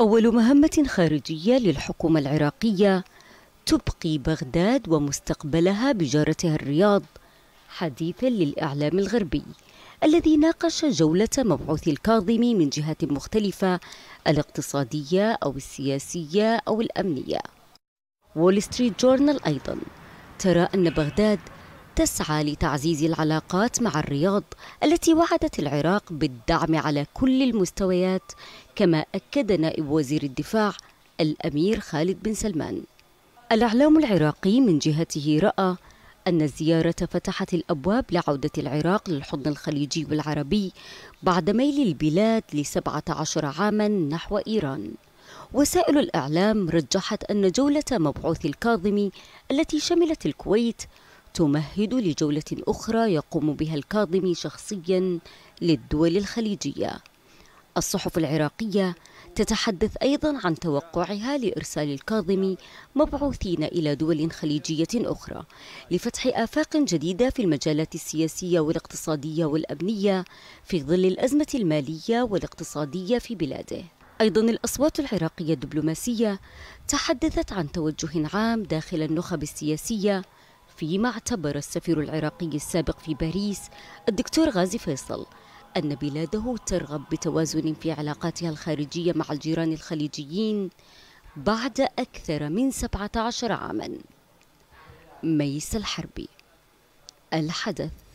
أول مهمة خارجية للحكومة العراقية تبقي بغداد ومستقبلها بجارتها الرياض حديثا للإعلام الغربي الذي ناقش جولة مبعوث الكاظمي من جهات مختلفة الاقتصادية أو السياسية أو الأمنية وول ستريت جورنال أيضا ترى أن بغداد تسعى لتعزيز العلاقات مع الرياض التي وعدت العراق بالدعم على كل المستويات كما أكد نائب وزير الدفاع الأمير خالد بن سلمان الإعلام العراقي من جهته رأى أن الزيارة فتحت الأبواب لعودة العراق للحضن الخليجي والعربي بعد ميل البلاد لسبعة عشر عاما نحو إيران وسائل الإعلام رجحت أن جولة مبعوث الكاظمي التي شملت الكويت تمهد لجولة أخرى يقوم بها الكاظمي شخصيا للدول الخليجية الصحف العراقية تتحدث أيضا عن توقعها لإرسال الكاظمي مبعوثين إلى دول خليجية أخرى لفتح آفاق جديدة في المجالات السياسية والاقتصادية والأمنية في ظل الأزمة المالية والاقتصادية في بلاده أيضا الأصوات العراقية الدبلوماسية تحدثت عن توجه عام داخل النخب السياسية فيما اعتبر السفير العراقي السابق في باريس الدكتور غازي فيصل أن بلاده ترغب بتوازن في علاقاتها الخارجية مع الجيران الخليجيين بعد أكثر من 17 عاما ميس الحربي الحدث